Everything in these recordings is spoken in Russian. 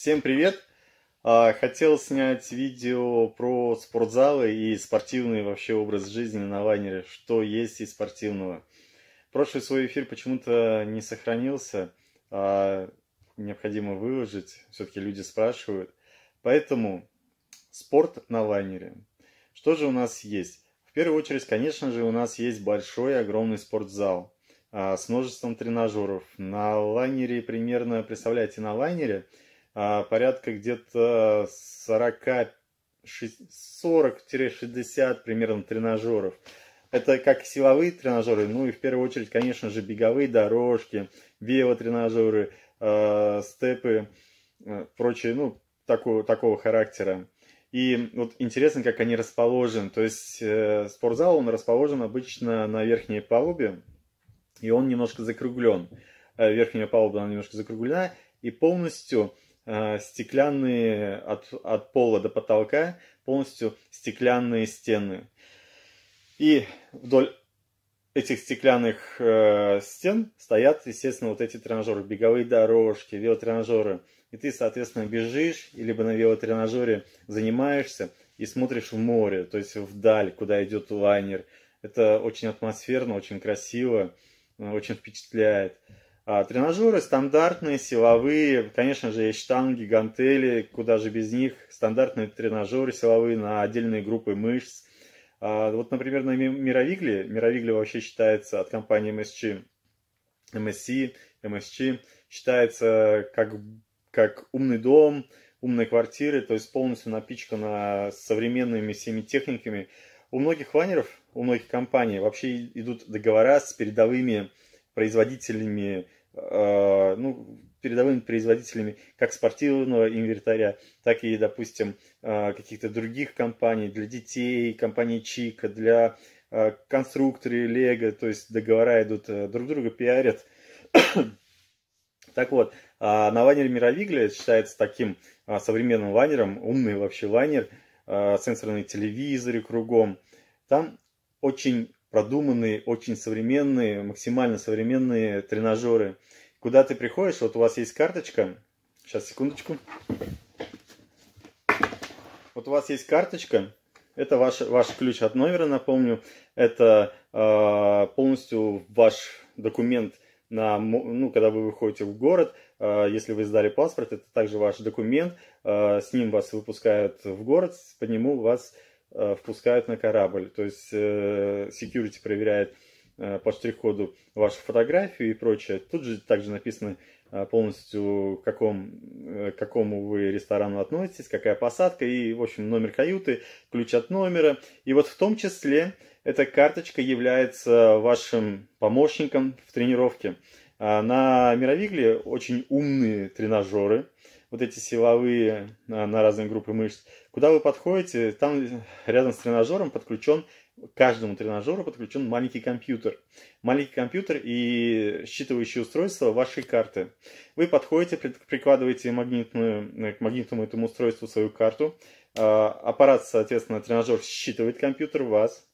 Всем привет! А, хотел снять видео про спортзалы и спортивный вообще образ жизни на лайнере, что есть из спортивного. Прошлый свой эфир почему-то не сохранился, а необходимо выложить, все-таки люди спрашивают. Поэтому спорт на лайнере. Что же у нас есть? В первую очередь, конечно же, у нас есть большой, огромный спортзал а, с множеством тренажеров. На лайнере примерно, представляете, на лайнере – а, порядка где-то 40-60 примерно тренажеров. Это как силовые тренажеры, ну и в первую очередь, конечно же, беговые дорожки, велотренажеры, э, степы, а, прочие, ну, такого, такого характера. И вот интересно, как они расположены. То есть э, спортзал, он расположен обычно на верхней палубе, и он немножко закруглен. Э, верхняя палуба, она немножко закруглена, и полностью Э, стеклянные от, от пола до потолка, полностью стеклянные стены. И вдоль этих стеклянных э, стен стоят, естественно, вот эти тренажеры, беговые дорожки, велотренажеры. И ты, соответственно, бежишь, либо на велотренажере занимаешься и смотришь в море, то есть вдаль, куда идет лайнер. Это очень атмосферно, очень красиво, э, очень впечатляет. А, тренажеры стандартные, силовые, конечно же, есть штанги, гантели, куда же без них. Стандартные тренажеры силовые на отдельные группы мышц. А, вот, например, на Мировигле, Мировигле вообще считается от компании MSG, MSC, MSG, считается как, как умный дом, умные квартиры, то есть полностью напичкана современными всеми техниками. У многих ванеров, у многих компаний вообще идут договора с передовыми производителями Э, ну, передовыми производителями как спортивного инвентаря, так и, допустим, э, каких-то других компаний для детей, компании Чика, для э, конструкторы Лего, то есть договора идут, друг друга пиарят. так вот, а на вайнере Мировигле считается таким а, современным вайнером, умный вообще вайнер, сенсорные телевизоры кругом. Там очень продуманные, очень современные, максимально современные тренажеры. Куда ты приходишь, вот у вас есть карточка, сейчас секундочку. Вот у вас есть карточка, это ваш, ваш ключ от номера, напомню, это э, полностью ваш документ, на, ну, когда вы выходите в город, э, если вы сдали паспорт, это также ваш документ, э, с ним вас выпускают в город, по нему вас Э, впускают на корабль. То есть э, security проверяет э, по штрих-коду вашу фотографию и прочее. Тут же также написано полностью, к, каком, к какому вы ресторану относитесь, какая посадка и, в общем, номер каюты, ключ от номера. И вот в том числе эта карточка является вашим помощником в тренировке. А на Мировигле очень умные тренажеры – вот эти силовые на, на разные группы мышц. Куда вы подходите, там рядом с тренажером подключен, к каждому тренажеру подключен маленький компьютер. Маленький компьютер и считывающее устройство вашей карты. Вы подходите, прикладываете магнитную, э, к магнитному этому устройству свою карту. А, аппарат, соответственно, тренажер считывает компьютер вас,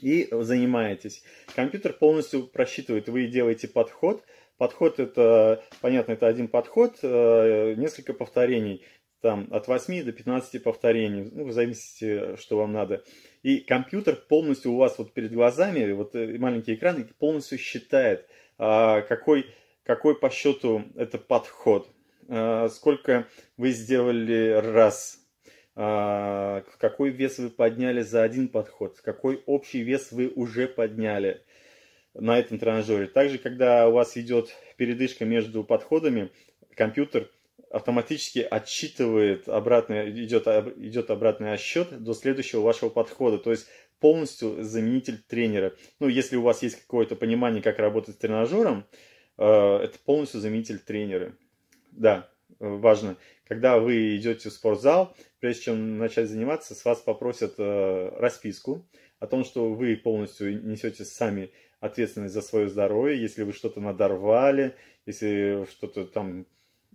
и занимаетесь. Компьютер полностью просчитывает, вы делаете подход, Подход это, понятно, это один подход, э, несколько повторений, там от 8 до 15 повторений, ну, в зависимости, что вам надо. И компьютер полностью у вас вот перед глазами, вот э, маленький экран, полностью считает, а, какой, какой по счету это подход, а, сколько вы сделали раз, а, какой вес вы подняли за один подход, какой общий вес вы уже подняли на этом тренажере. Также, когда у вас идет передышка между подходами, компьютер автоматически отсчитывает обратный, идет, идет обратный отсчет до следующего вашего подхода. То есть полностью заменитель тренера. Ну, если у вас есть какое-то понимание, как работать с тренажером, э, это полностью заменитель тренера. Да, э, важно. Когда вы идете в спортзал, прежде чем начать заниматься, с вас попросят э, расписку о том, что вы полностью несете сами ответственность за свое здоровье, если вы что-то надорвали, если что-то там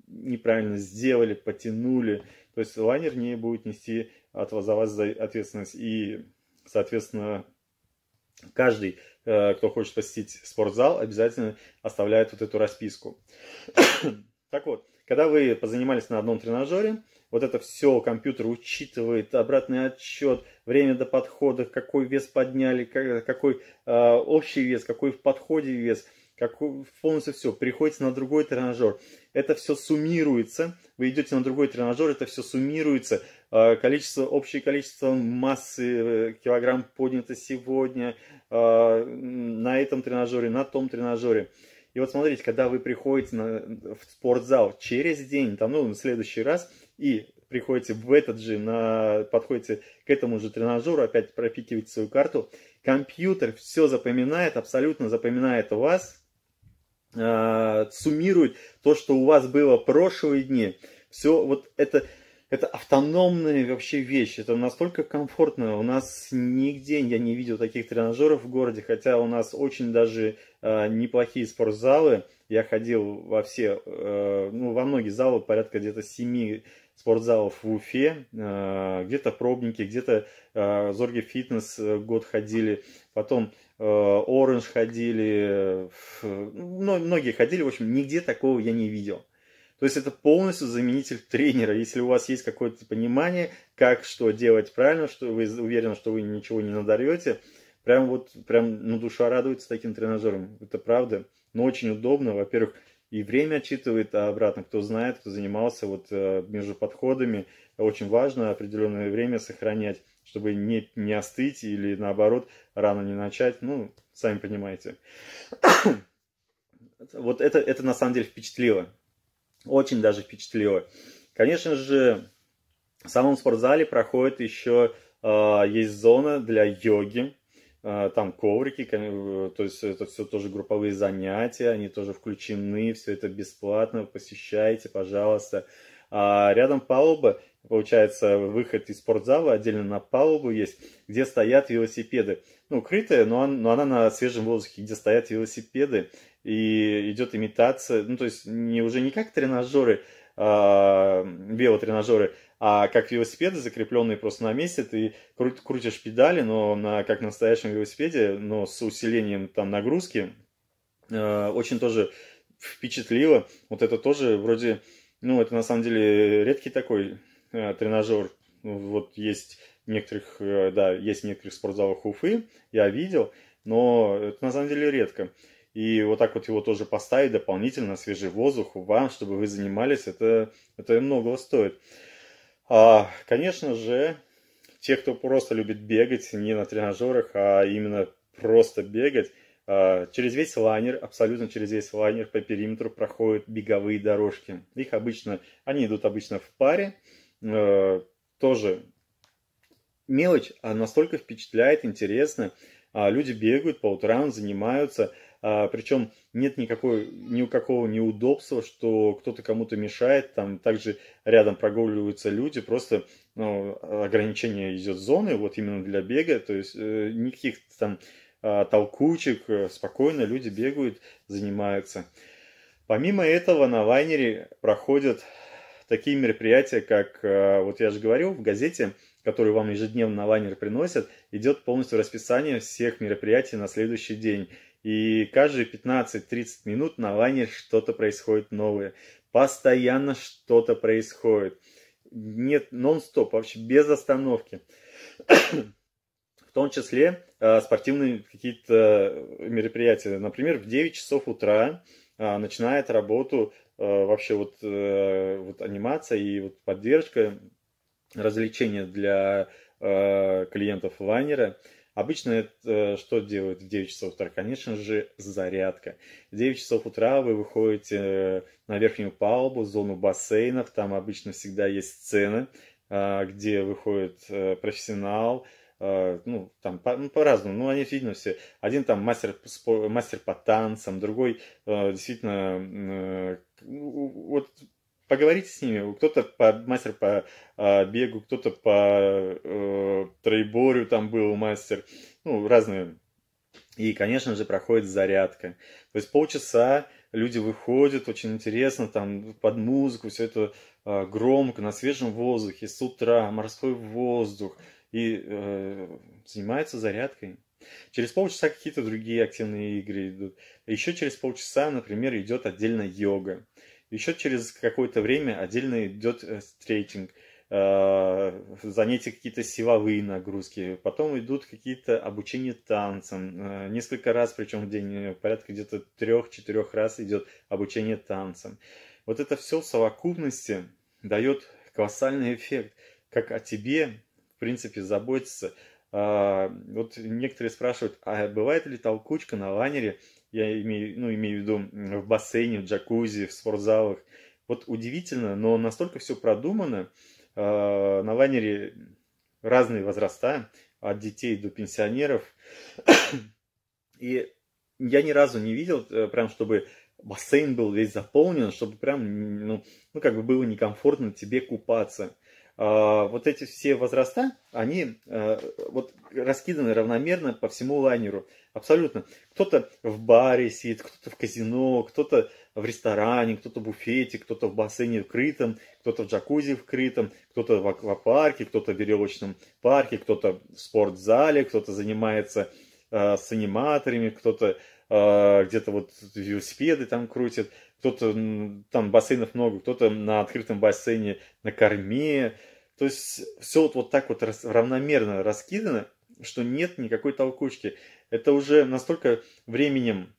неправильно сделали, потянули. То есть лайнер не будет нести от вас за вас ответственность. И, соответственно, каждый, э, кто хочет посетить спортзал, обязательно оставляет вот эту расписку. так вот, когда вы позанимались на одном тренажере, вот это все компьютер учитывает, обратный отчет, время до подхода, какой вес подняли, какой э, общий вес, какой в подходе вес, какой, полностью все, приходится на другой тренажер. Это все суммируется, вы идете на другой тренажер, это все суммируется, э, количество, общее количество массы, э, килограмм поднято сегодня э, на этом тренажере, на том тренажере. И вот смотрите, когда вы приходите на, в спортзал через день, там, ну, на следующий раз – и приходите в этот же, на, подходите к этому же тренажеру, опять пропикиваете свою карту. Компьютер все запоминает, абсолютно запоминает вас, э, суммирует то, что у вас было прошлые дни. Все вот это, это автономная вообще вещь, это настолько комфортно. У нас нигде я не видел таких тренажеров в городе, хотя у нас очень даже э, неплохие спортзалы. Я ходил во все, э, ну, во многие залы, порядка где-то 7 спортзалов в Уфе, э, где-то пробники, где-то э, Зорги Фитнес э, год ходили, потом Оранж ходили, ну, многие ходили, в общем, нигде такого я не видел. То есть это полностью заменитель тренера. Если у вас есть какое-то понимание, как что делать правильно, что вы уверены, что вы ничего не надорвете прям вот, прям, ну, душа радуется таким тренажером. Это правда. Но очень удобно. Во-первых, и время отчитывает а обратно. Кто знает, кто занимался вот э, между подходами, очень важно определенное время сохранять, чтобы не, не остыть или наоборот рано не начать. Ну, сами понимаете. вот это, это на самом деле впечатлило. Очень даже впечатлило. Конечно же, в самом спортзале проходит еще, э, есть зона для йоги, а, там коврики, э, то есть это все тоже групповые занятия, они тоже включены, все это бесплатно, посещайте, пожалуйста. А рядом палуба, получается, выход из спортзала, отдельно на палубу есть, где стоят велосипеды. Ну, крытая, но, он, но она на свежем воздухе, где стоят велосипеды, и идет имитация, ну, то есть не, уже не как тренажеры, а, велотренажеры, а как велосипеды, закрепленные просто на месте, ты кру- крутишь педали, но на, как на настоящем велосипеде, но с усилением там нагрузки, э, очень тоже впечатлило. Вот это тоже вроде, ну, это на самом деле редкий такой э, тренажер. Вот есть некоторых, э, да, есть некоторых спортзалах Уфы, я видел, но это на самом деле редко. И вот так вот его тоже поставить дополнительно, свежий воздух вам, чтобы вы занимались, это, это многого стоит. А, конечно же, те, кто просто любит бегать, не на тренажерах, а именно просто бегать, а, через весь лайнер, абсолютно через весь лайнер по периметру проходят беговые дорожки. Их обычно, они идут обычно в паре, э, тоже мелочь, а настолько впечатляет, интересно. А, люди бегают по утрам, занимаются, а, причем нет никакой, какого неудобства, что кто-то кому-то мешает, там также рядом прогуливаются люди, просто ну, ограничение идет зоны, вот именно для бега, то есть э, никаких там а, толкучек, э, спокойно люди бегают, занимаются. Помимо этого на Вайнере проходят такие мероприятия, как, а, вот я же говорил, в газете, которую вам ежедневно на Вайнер приносят, идет полностью расписание всех мероприятий на следующий день. И каждые 15-30 минут на лайне что-то происходит новое. Постоянно что-то происходит. Нет, нон-стоп, вообще без остановки. в том числе э, спортивные какие-то э, мероприятия. Например, в 9 часов утра э, начинает работу э, вообще вот, э, вот анимация и вот поддержка развлечения для э, клиентов лайнера. Обычно это э, что делают в 9 часов утра? Конечно же, зарядка. В 9 часов утра вы выходите э, на верхнюю палубу, зону бассейнов. Там обычно всегда есть сцены, э, где выходит профессионал, ну, там по, ну, по-разному, ну, они видно все. Один там мастер, мастер по танцам, другой действительно, вот поговорите с ними. Кто-то по, мастер по э, бегу, кто-то по э, троеборю там был мастер. Ну, разные. И, конечно же, проходит зарядка. То есть полчаса люди выходят, очень интересно, там под музыку, все это э, громко, на свежем воздухе, с утра, морской воздух. И э, занимаются зарядкой. Через полчаса какие-то другие активные игры идут. Еще через полчаса, например, идет отдельно йога. Еще через какое-то время отдельно идет э, стрейтинг, э, занятия какие-то силовые нагрузки, потом идут какие-то обучения танцам, э, несколько раз, причем в день, порядка где-то трех-четырех раз идет обучение танцам. Вот это все в совокупности дает колоссальный эффект, как о тебе, в принципе, заботится. А, вот некоторые спрашивают, а бывает ли толкучка на лайнере я имею, ну, имею в виду в бассейне, в джакузи, в спортзалах. Вот удивительно, но настолько все продумано. А, на лайнере разные возраста, от детей до пенсионеров. И я ни разу не видел, э, прям чтобы бассейн был весь заполнен, чтобы прям, ну, ну как бы было некомфортно тебе купаться. А, вот эти все возраста, они э, вот раскиданы равномерно по всему лайнеру. Абсолютно. Кто-то в баре сидит, кто-то в казино, кто-то в ресторане, кто-то в буфете, кто-то в бассейне в крытом, кто-то в джакузи в крытом, кто-то в аквапарке, кто-то в веревочном парке, кто-то в спортзале, кто-то занимается э, с аниматорами, кто-то э, где-то вот велосипеды там крутит кто-то там бассейнов много, кто-то на открытом бассейне на корме. То есть все вот, вот так вот равномерно раскидано, что нет никакой толкучки. Это уже настолько временем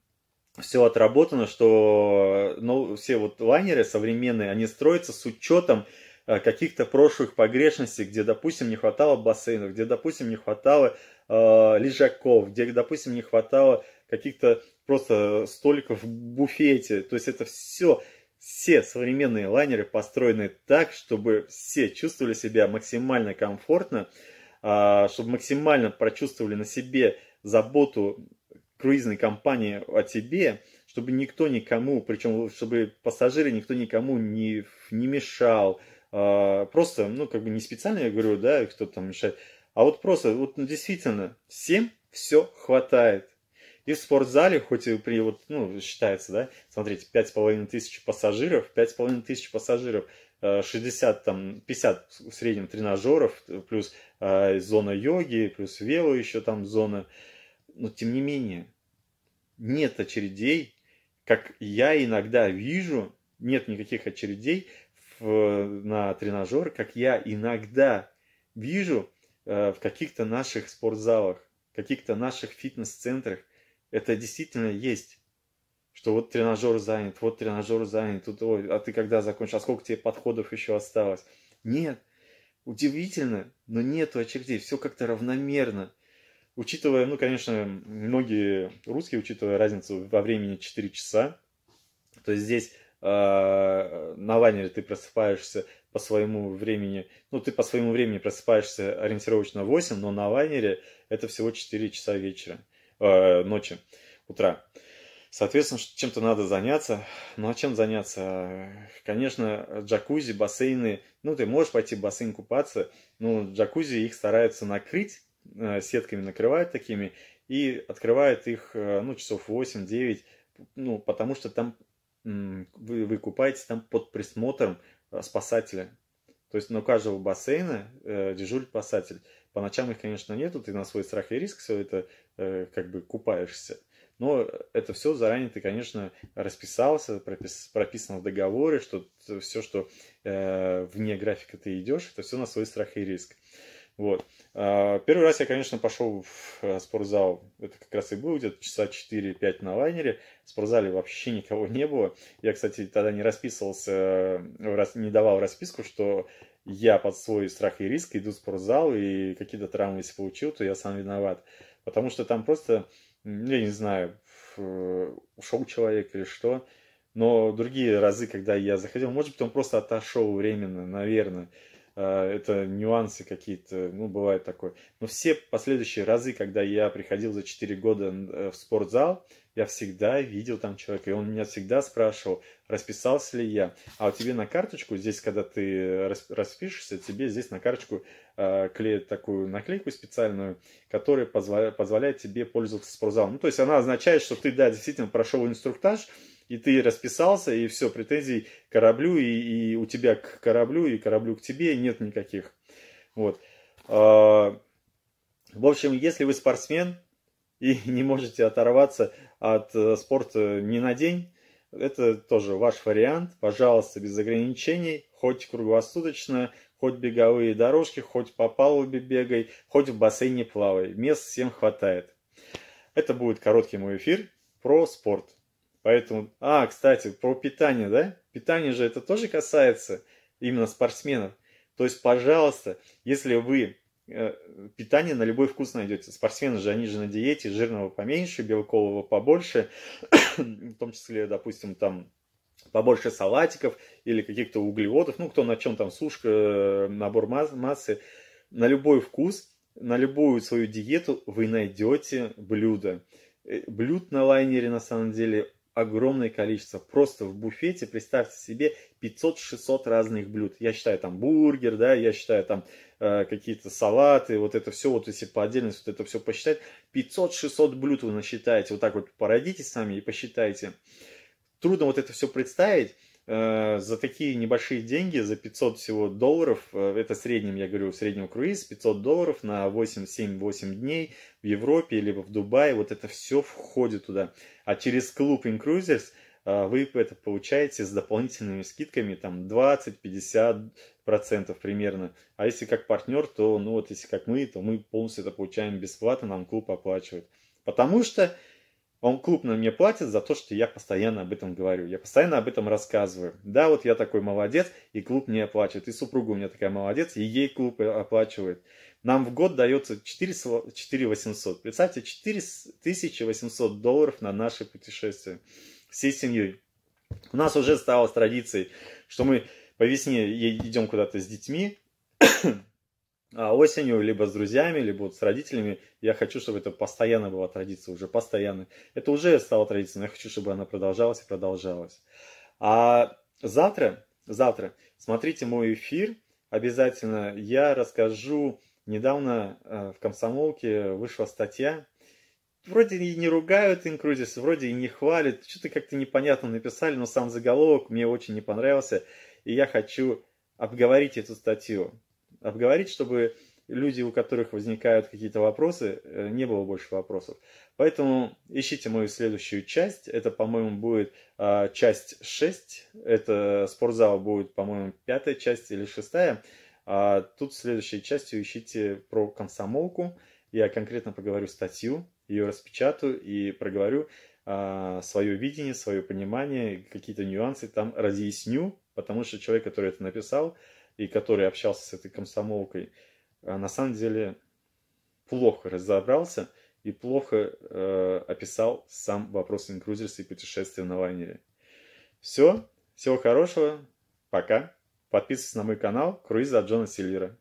все отработано, что ну, все вот лайнеры современные, они строятся с учетом э, каких-то прошлых погрешностей, где, допустим, не хватало бассейнов, где, допустим, не хватало э, лежаков, где, допустим, не хватало каких-то просто столиков в буфете. То есть это все, все современные лайнеры построены так, чтобы все чувствовали себя максимально комфортно, а, чтобы максимально прочувствовали на себе заботу круизной компании о тебе, чтобы никто никому, причем чтобы пассажиры никто никому не, не мешал, а, просто, ну, как бы не специально, я говорю, да, кто там мешает, а вот просто, вот ну, действительно, всем все хватает. И в спортзале, хоть и при вот, ну, считается, да, смотрите, 5,5 тысяч пассажиров, 5,5 тысяч пассажиров, 60, э, там, 50 в среднем тренажеров, э, плюс э, зона йоги, плюс вело еще там зона. Но тем не менее, нет очередей, как я иногда вижу, нет никаких очередей в, на тренажер, как я иногда вижу э, в каких-то наших спортзалах, каких-то наших фитнес-центрах, это действительно есть. Что вот тренажер занят, вот тренажер занят, тут, ой, а ты когда закончишь, а сколько тебе подходов еще осталось? Нет. Удивительно, но нету очередей, все как-то равномерно. Учитывая, ну, конечно, многие русские, учитывая разницу во времени 4 часа, то есть здесь э, на лайнере ты просыпаешься по своему времени, ну, ты по своему времени просыпаешься ориентировочно 8, но на лайнере это всего 4 часа вечера э, ночи, утра. Соответственно, чем-то надо заняться. Ну а чем заняться? Конечно, джакузи, бассейны. Ну, ты можешь пойти в бассейн купаться, но джакузи их стараются накрыть, э, сетками накрывают такими, и открывают их, э, ну, часов 8-9, ну, потому что там вы, вы купаетесь там под присмотром э, спасателя, то есть на ну, каждого бассейна э, дежурит спасатель. По ночам их, конечно, нету, ты на свой страх и риск все это э, как бы купаешься. Но это все заранее ты, конечно, расписался, пропис, прописано в договоре, что все, что э, вне графика ты идешь, это все на свой страх и риск. Э, вот. А, первый раз я, конечно, пошел в э, спортзал. Это как раз и было где-то часа 4-5 на лайнере. В спортзале вообще никого не было. Я, кстати, тогда не расписывался, э, не давал расписку, что я под свой страх и риск иду в спортзал, и какие-то травмы, если получил, то я сам виноват. Потому что там просто, я не знаю, э, ушел человек или что. Но другие разы, когда я заходил, может быть, он просто отошел временно, наверное. А, это нюансы какие-то, ну, бывает такое. Но все последующие разы, когда я приходил за 4 года э, в спортзал, я всегда видел там человека, и он меня всегда спрашивал, расписался ли я. А у тебя на карточку, здесь, когда ты распишешься, тебе здесь на карточку э, клеят такую наклейку специальную, которая позволяет, позволяет тебе пользоваться спортзалом. Ну, то есть она означает, что ты, да, действительно прошел инструктаж, и ты расписался, и все, претензий кораблю, и, и у тебя к кораблю, и кораблю к тебе нет никаких. Вот. А, в общем, если вы спортсмен и не можете оторваться от э, спорта ни на день, это тоже ваш вариант. Пожалуйста, без ограничений, хоть круглосуточно, хоть беговые дорожки, хоть по палубе бегай, хоть в бассейне плавай. Мест всем хватает. Это будет короткий мой эфир про спорт. Поэтому, а, кстати, про питание, да? Питание же это тоже касается именно спортсменов. То есть, пожалуйста, если вы э, питание на любой вкус найдете. Спортсмены же, они же на диете, жирного поменьше, белкового побольше, в том числе, допустим, там побольше салатиков или каких-то углеводов, ну, кто на чем там сушка, э, набор масс, массы, на любой вкус, на любую свою диету вы найдете блюдо. Э, блюд на лайнере, на самом деле, огромное количество. Просто в буфете, представьте себе, 500-600 разных блюд. Я считаю там бургер, да, я считаю там э, какие-то салаты, вот это все, вот если по отдельности вот это все посчитать, 500-600 блюд вы насчитаете, вот так вот породите сами и посчитайте. Трудно вот это все представить, Э, за такие небольшие деньги, за 500 всего долларов, э, это в среднем, я говорю, в среднем круиз, 500 долларов на 8-7-8 дней в Европе, либо в Дубае, вот это все входит туда. А через клуб Incruisers э, вы это получаете с дополнительными скидками, там 20-50% примерно. А если как партнер, то, ну вот если как мы, то мы полностью это получаем бесплатно, нам клуб оплачивает. Потому что он крупно мне платит за то, что я постоянно об этом говорю, я постоянно об этом рассказываю. Да, вот я такой молодец, и клуб мне оплачивает, и супруга у меня такая молодец, и ей клуб э, оплачивает. Нам в год дается 4, 4 800. Представьте, 4 800 долларов на наше путешествие всей семьей. У нас уже стало традицией, что мы по весне идем куда-то с детьми, а осенью, либо с друзьями, либо вот с родителями. Я хочу, чтобы это постоянно была традиция, уже постоянно. Это уже стало традицией, но я хочу, чтобы она продолжалась и продолжалась. А завтра, завтра, смотрите мой эфир обязательно. Я расскажу, недавно э, в «Комсомолке» вышла статья, вроде и не ругают Инкрузис, вроде и не хвалят, что-то как-то непонятно написали, но сам заголовок мне очень не понравился, и я хочу обговорить эту статью обговорить, чтобы люди, у которых возникают какие-то вопросы, э, не было больше вопросов. Поэтому ищите мою следующую часть. Это, по-моему, будет э, часть 6. Это спортзал будет, по-моему, пятая часть или шестая. А тут следующей частью ищите про комсомолку. Я конкретно поговорю статью, ее распечатаю и проговорю э, а, свое видение, свое понимание, какие-то нюансы там разъясню, потому что человек, который это написал, и который общался с этой комсомолкой, э, на самом деле плохо разобрался и плохо э, описал сам вопрос интрузерства и путешествия на лайнере. Все, всего хорошего, пока. Подписывайтесь на мой канал «Круиз от Джона Селира».